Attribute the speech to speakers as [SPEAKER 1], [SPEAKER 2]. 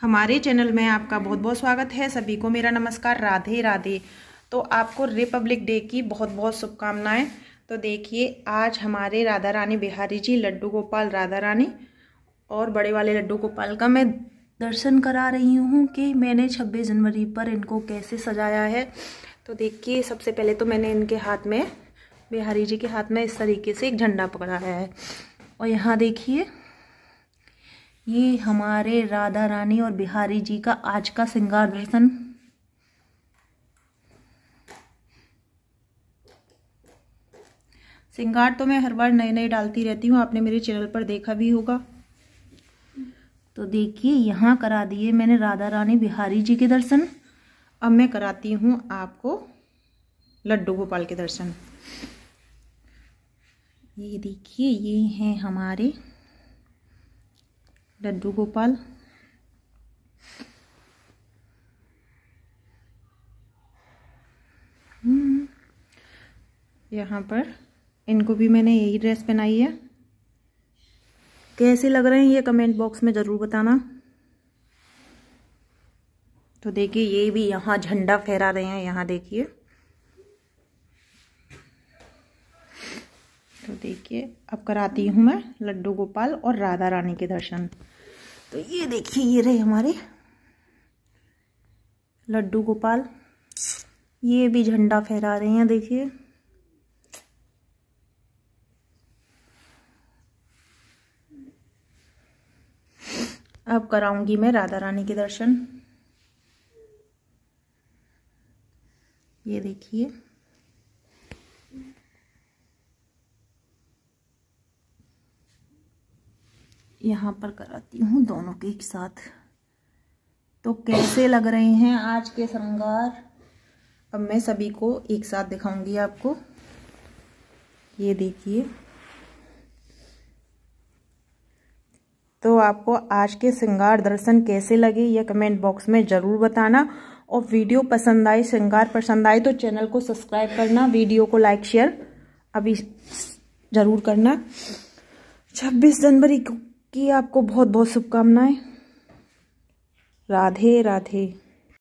[SPEAKER 1] हमारे चैनल में आपका बहुत बहुत स्वागत है सभी को मेरा नमस्कार राधे राधे तो आपको रिपब्लिक डे की बहुत बहुत शुभकामनाएं तो देखिए आज हमारे राधा रानी बिहारी जी लड्डू गोपाल राधा रानी और बड़े वाले लड्डू गोपाल का मैं दर्शन करा रही हूँ कि मैंने 26 जनवरी पर इनको कैसे सजाया है तो देखिए सबसे पहले तो मैंने इनके हाथ में बिहारी जी के हाथ में इस तरीके से एक झंडा पकड़ाया है और यहाँ देखिए ये हमारे राधा रानी और बिहारी जी का आज का श्रृंगार दर्शन श्रृंगार तो मैं हर बार नए नए डालती रहती हूँ आपने मेरे चैनल पर देखा भी होगा तो देखिए यहाँ करा दिए मैंने राधा रानी बिहारी जी के दर्शन अब मैं कराती हूँ आपको लड्डू गोपाल के दर्शन ये देखिए ये हैं हमारे लड्डू गोपाल हम्म। यहाँ पर इनको भी मैंने यही ड्रेस पहनाई है कैसे लग रहे हैं ये कमेंट बॉक्स में ज़रूर बताना तो देखिए ये भी यहाँ झंडा फहरा रहे हैं यहाँ देखिए तो देखिए अब कराती हूँ मैं लड्डू गोपाल और राधा रानी के दर्शन तो ये देखिए ये रहे हमारे लड्डू गोपाल ये भी झंडा फहरा रहे हैं देखिए अब कराऊंगी मैं राधा रानी के दर्शन ये देखिए यहाँ पर कराती हूँ दोनों के एक साथ तो कैसे लग रहे हैं आज के श्रृंगार अब मैं सभी को एक साथ दिखाऊंगी आपको ये देखिए तो आपको आज के श्रृंगार दर्शन कैसे लगे ये कमेंट बॉक्स में ज़रूर बताना और वीडियो पसंद आए श्रृंगार पसंद आए तो चैनल को सब्सक्राइब करना वीडियो को लाइक शेयर अभी ज़रूर करना 26 जनवरी को की आपको बहुत बहुत शुभकामनाएं राधे राधे